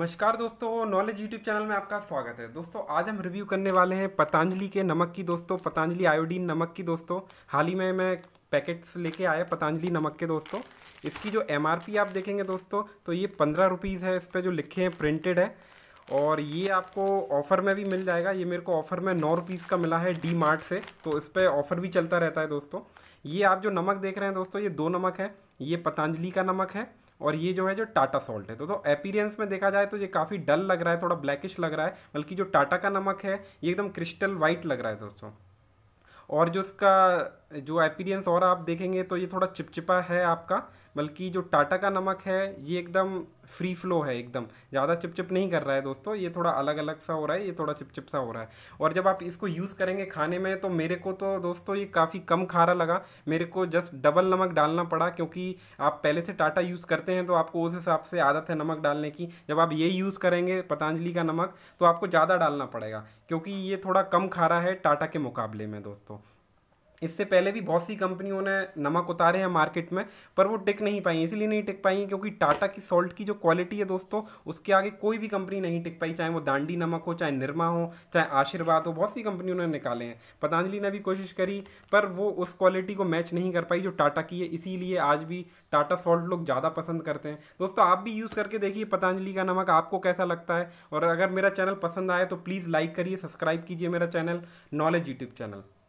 नमस्कार दोस्तों knowledge YouTube channel में आपका स्वागत है दोस्तों आज हम रिव्यू करने वाले हैं पतंजलि के नमक की दोस्तों पतंजलि आयोडीन नमक की दोस्तों हाल ही में मैं पैकेट्स लेके आया पतंजलि नमक के दोस्तों इसकी जो एमआरपी आप देखेंगे दोस्तों तो ये पंद्रह रुपीज़ है इस पर जो लिखे हैं प्रिंटेड है और ये आपको ऑफ़र में भी मिल जाएगा ये मेरे को ऑफ़र में नौ रुपीज़ का मिला है डी मार्ट से तो इस पर ऑफ़र भी चलता रहता है दोस्तों ये आप जो नमक देख रहे हैं दोस्तों ये दो नमक है ये पतंजलि का नमक है और ये जो है जो टाटा सॉल्ट है तो तो में देखा जाए तो ये काफ़ी डल लग रहा है थोड़ा ब्लैकिश लग रहा है बल्कि जो टाटा का नमक है ये एकदम क्रिस्टल वाइट लग रहा है दोस्तों और जो इसका जो एपीरियंस और आप देखेंगे तो ये थोड़ा चिपचिपा है आपका बल्कि जो टाटा का नमक है ये एकदम फ्री फ्लो है एकदम ज़्यादा चिपचिप नहीं कर रहा है दोस्तों ये थोड़ा अलग अलग सा हो रहा है ये थोड़ा चिपचिप सा हो रहा है और जब आप इसको यूज़ करेंगे खाने में तो मेरे को तो दोस्तों ये काफ़ी कम खारा लगा मेरे को जस्ट डबल नमक डालना पड़ा क्योंकि आप पहले से टाटा यूज़ करते हैं तो आपको उस हिसाब से आदत है नमक डालने की जब आप ये यूज़ करेंगे पतंजलि का नमक तो आपको ज़्यादा डालना पड़ेगा क्योंकि ये थोड़ा कम खारा है टाटा के मुकाबले में दोस्तों इससे पहले भी बहुत सी कंपनियों ने नमक उतारे हैं मार्केट में पर वो टिक नहीं पाई इसीलिए नहीं टिक पाई क्योंकि टाटा की सॉल्ट की जो क्वालिटी है दोस्तों उसके आगे कोई भी कंपनी नहीं टिक पाई चाहे वो दांडी नमक हो चाहे निरमा हो चाहे आशीर्वाद हो बहुत सी कंपनियों ने निकाले हैं पतंजलि ने भी कोशिश करी पर वो उस क्वालिटी को मैच नहीं कर पाई जो टाटा की है इसीलिए आज भी टाटा सॉल्ट लोग ज़्यादा पसंद करते हैं दोस्तों आप भी यूज़ करके देखिए पतंजलि का नमक आपको कैसा लगता है और अगर मेरा चैनल पसंद आए तो प्लीज़ लाइक करिए सब्सक्राइब कीजिए मेरा चैनल नॉलेज यूट्यूब चैनल